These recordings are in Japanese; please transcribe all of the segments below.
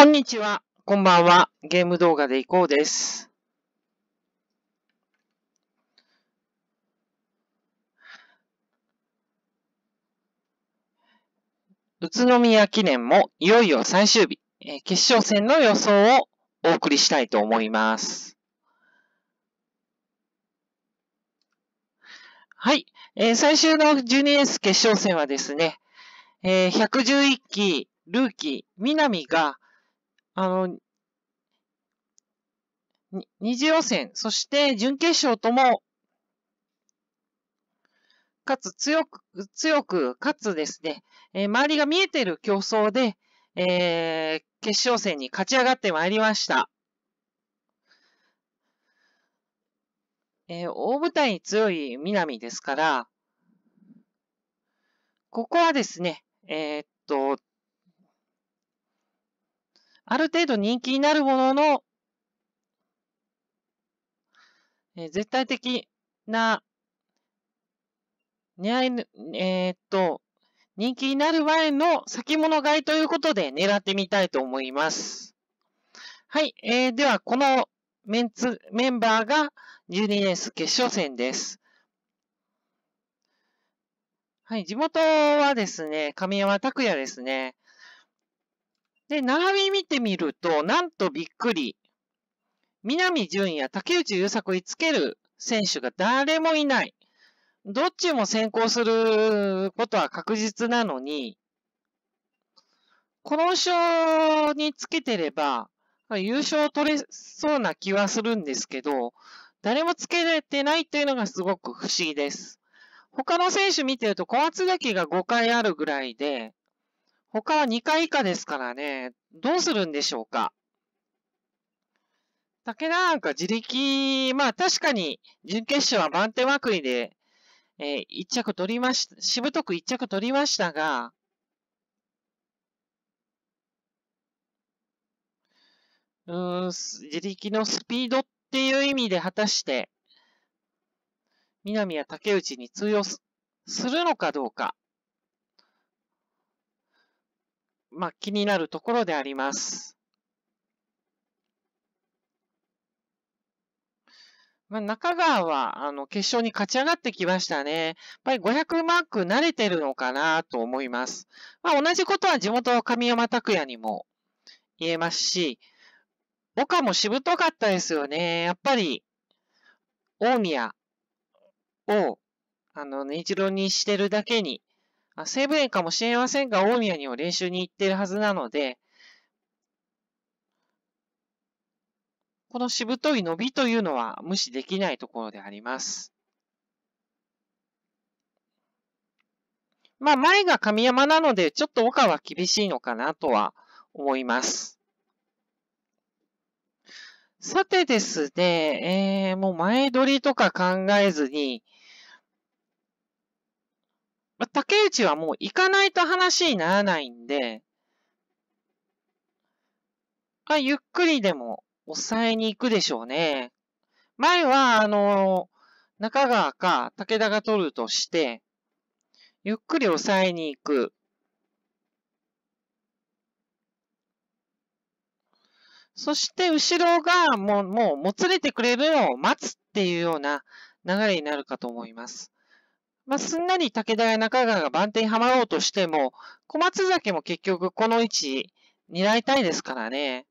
こんにちは、こんばんは。ゲーム動画でいこうです。宇都宮記念もいよいよ最終日、決勝戦の予想をお送りしたいと思います。はい。えー、最終の1 2ス決勝戦はですね、えー、111期、ルーキー、南が、あの、二次予選、そして準決勝とも、かつ強く、強く、かつですね、えー、周りが見えている競争で、えー、決勝戦に勝ち上がってまいりました。えー、大舞台に強い南ですから、ここはですね、えー、っと、ある程度人気になるものの、え絶対的な、ね、えー、っと、人気になる前の先物買いということで狙ってみたいと思います。はい、えー、ではこのメンツ、メンバーが12年決勝戦です。はい、地元はですね、神山拓也ですね。で、並び見てみると、なんとびっくり。南淳也、竹内優作につける選手が誰もいない。どっちも先行することは確実なのに、この賞につけてれば、優勝を取れそうな気はするんですけど、誰もつけれてないというのがすごく不思議です。他の選手見てると小松崎が5回あるぐらいで、他は2回以下ですからね、どうするんでしょうか。武田なんか自力、まあ確かに準決勝は番手枠で、えー、着取りました、しぶとく一着取りましたが、うん、自力のスピードっていう意味で果たして、南や竹内に通用するのかどうか。まあ、気になるところであります。まあ、中川は、あの、決勝に勝ち上がってきましたね。やっぱり500マーク慣れてるのかなと思います。まあ、同じことは地元神山拓也にも言えますし、岡もしぶとかったですよね。やっぱり、大宮を、あの、ねじろにしてるだけに、まあ、西武園かもしれませんが、大宮にも練習に行っているはずなので、このしぶとい伸びというのは無視できないところであります。まあ前が神山なので、ちょっと岡は厳しいのかなとは思います。さてですね、えー、もう前撮りとか考えずに、竹内はもう行かないと話にならないんで、あゆっくりでも抑えに行くでしょうね。前は、あの、中川か武田が取るとして、ゆっくり抑えに行く。そして後ろがもう、もう、もつれてくれるのを待つっていうような流れになるかと思います。まあ、すんなり武田や中川が番手にはまろうとしても、小松崎も結局この位置狙いたいですからね。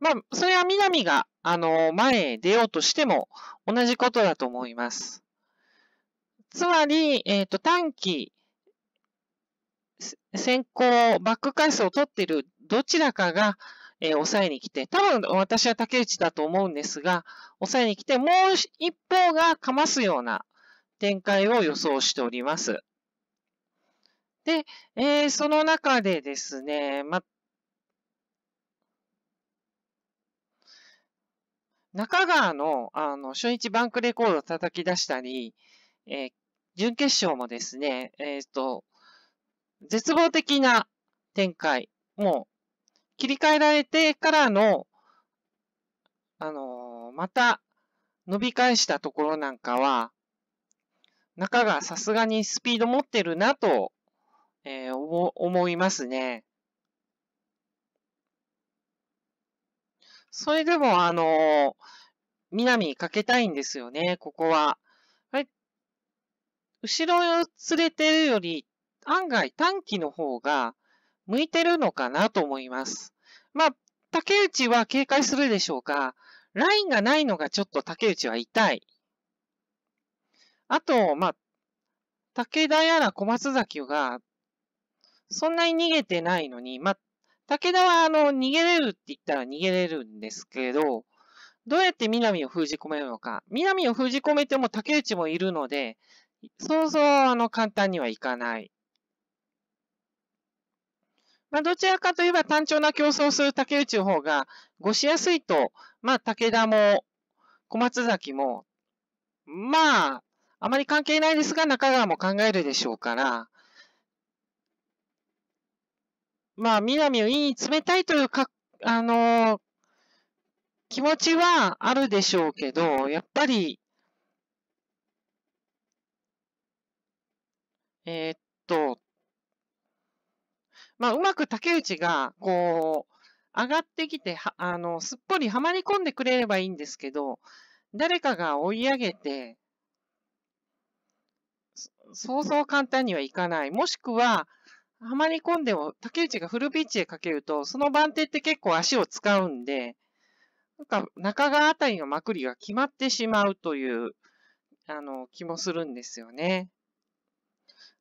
まあ、それは南が、あの、前へ出ようとしても同じことだと思います。つまり、えっ、ー、と、短期、先行、バック回数を取っているどちらかが、えー、抑えに来て、多分私は竹内だと思うんですが、抑えに来て、もう一方がかますような展開を予想しております。で、えー、その中でですね、ま、中川の、あの、初日バンクレコードを叩き出したり、えー、準決勝もですね、えっ、ー、と、絶望的な展開、もう、切り替えられてからの、あのー、また伸び返したところなんかは、中がさすがにスピード持ってるなと、えー、思いますね。それでも、あのー、南かけたいんですよね、ここは。後ろを連れてるより、案外短期の方が、向いてるのかなと思います。まあ、竹内は警戒するでしょうが、ラインがないのがちょっと竹内は痛い。あと、まあ、武田やら小松崎が、そんなに逃げてないのに、まあ、武田はあの、逃げれるって言ったら逃げれるんですけど、どうやって南を封じ込めるのか。南を封じ込めても竹内もいるので、そうそうあの簡単にはいかない。まあ、どちらかといえば単調な競争する竹内の方が、ごしやすいと、まあ、武田も、小松崎も、まあ、あまり関係ないですが、中川も考えるでしょうから、まあ、南をいい冷たいというか、あのー、気持ちはあるでしょうけど、やっぱり、えー、っと、まあ、うまく竹内が、こう、上がってきて、あの、すっぽりはまり込んでくれればいいんですけど、誰かが追い上げて、そうそう簡単にはいかない。もしくは、はまり込んでも、竹内がフルピッチへかけると、その番手って結構足を使うんで、なんか中川あたりのまくりが決まってしまうという、あの、気もするんですよね。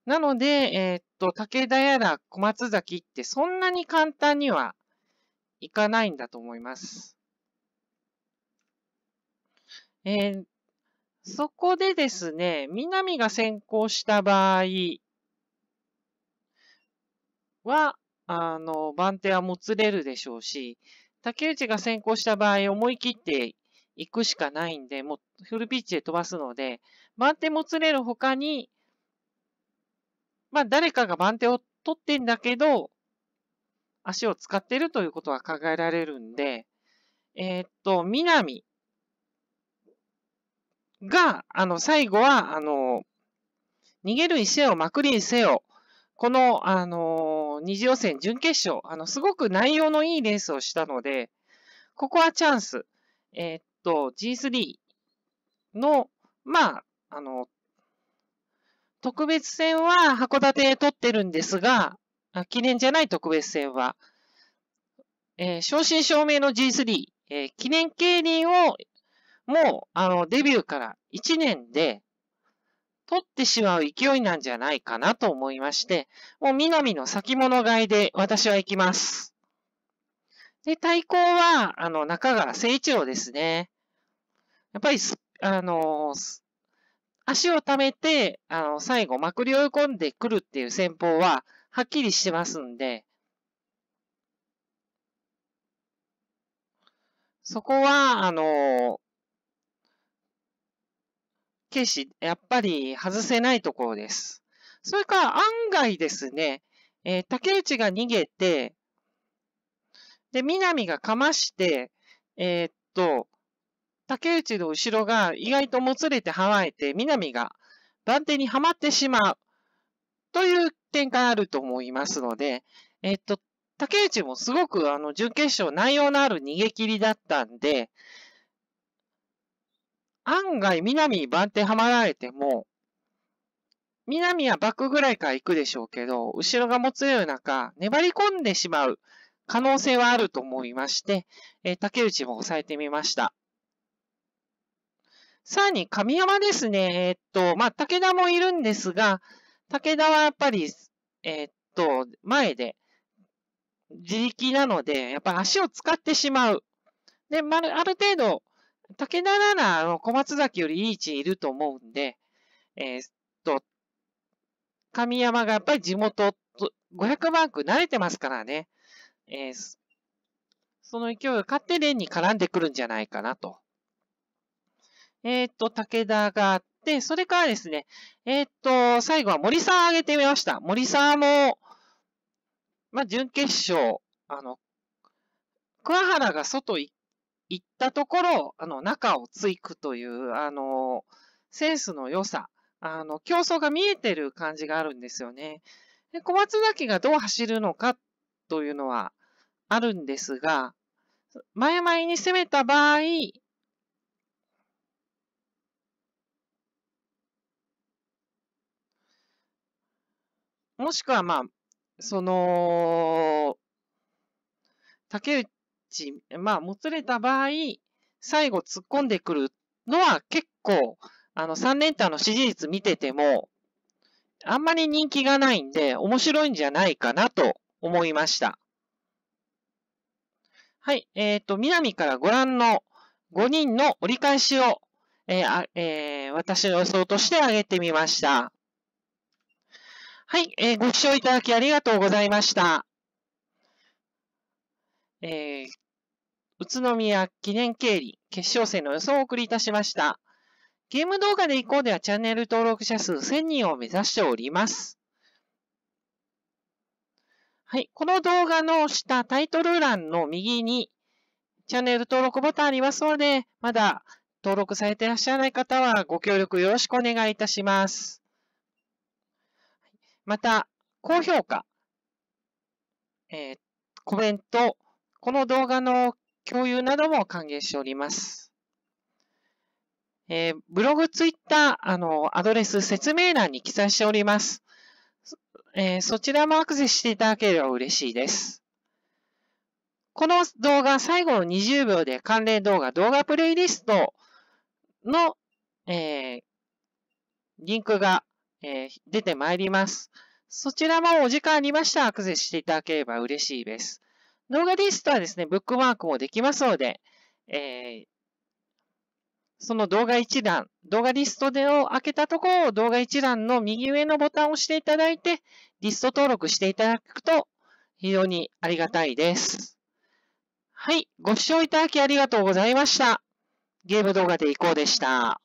なので、えー、っと、武田やら小松崎ってそんなに簡単にはいかないんだと思います。えー、そこでですね、南が先行した場合は、あの、番手はもつれるでしょうし、竹内が先行した場合、思い切って行くしかないんで、もうフルピッチで飛ばすので、番手もつれる他に、まあ、誰かが番手を取ってんだけど、足を使ってるということは考えられるんで、えー、っと、南が、あの、最後は、あの、逃げるにせよ、まくりにせよ、この、あの、二次予選、準決勝、あの、すごく内容のいいレースをしたので、ここはチャンス。えー、っと、G3 の、まあ、あの、特別戦は函館で取ってるんですが、記念じゃない特別戦は、えー、正真正銘の G3、えー、記念競輪をもうあのデビューから1年で取ってしまう勢いなんじゃないかなと思いまして、もう南の先物買いで私は行きます。で、対抗は、あの、中川誠一郎ですね。やっぱりあのー、足を溜めて、あの、最後、まくり追い込んでくるっていう戦法は、はっきりしてますんで、そこは、あの、決し、やっぱり外せないところです。それから案外ですね、えー、竹内が逃げて、で、南がかまして、えー、っと、竹内の後ろが意外ともつれてはわえて、南が番手にはまってしまうという展開あると思いますので、えっと、竹内もすごくあの準決勝内容のある逃げ切りだったんで、案外南に番手はまられても、南はバックぐらいから行くでしょうけど、後ろがもつれる中、粘り込んでしまう可能性はあると思いまして、え竹内も抑えてみました。さらに神山ですね。えっと、まあ、武田もいるんですが、武田はやっぱり、えっと、前で、自力なので、やっぱり足を使ってしまう。で、まあ、ある程度、武田なら、あの、小松崎よりいい位置にいると思うんで、えー、っと、神山がやっぱり地元と、500万区ク慣れてますからね。えー、その勢いを勝って連に絡んでくるんじゃないかなと。えっ、ー、と、武田があって、それからですね、えっ、ー、と、最後は森さん挙げてみました。森さんも、まあ、準決勝、あの、桑原が外行ったところ、あの、中をついくという、あの、センスの良さ、あの、競争が見えてる感じがあるんですよね。で小松崎がどう走るのかというのはあるんですが、前々に攻めた場合、もしくはまあ、その、竹内、まあ、もつれた場合、最後突っ込んでくるのは結構、あの、3連単の支持率見てても、あんまり人気がないんで、面白いんじゃないかなと思いました。はい、えっ、ー、と、南からご覧の5人の折り返しを、えー、えー、私の予想として挙げてみました。はい、えー、ご視聴いただきありがとうございました。えー、宇都宮記念競輪決勝戦の予想をお送りいたしました。ゲーム動画で以降ではチャンネル登録者数1000人を目指しております。はい、この動画の下、タイトル欄の右にチャンネル登録ボタンありますので、まだ登録されていらっしゃらない方はご協力よろしくお願いいたします。また、高評価、えー、コメント、この動画の共有なども歓迎しております。えー、ブログ、ツイッター、あの、アドレス、説明欄に記載しております。えー、そちらもアクセスしていただければ嬉しいです。この動画、最後の20秒で関連動画、動画プレイリストの、えー、リンクがえー、出てまいります。そちらもお時間ありましたらアクセスしていただければ嬉しいです。動画リストはですね、ブックマークもできますので、えー、その動画一覧、動画リストでを開けたところを動画一覧の右上のボタンを押していただいて、リスト登録していただくと非常にありがたいです。はい、ご視聴いただきありがとうございました。ゲーム動画でいこうでした。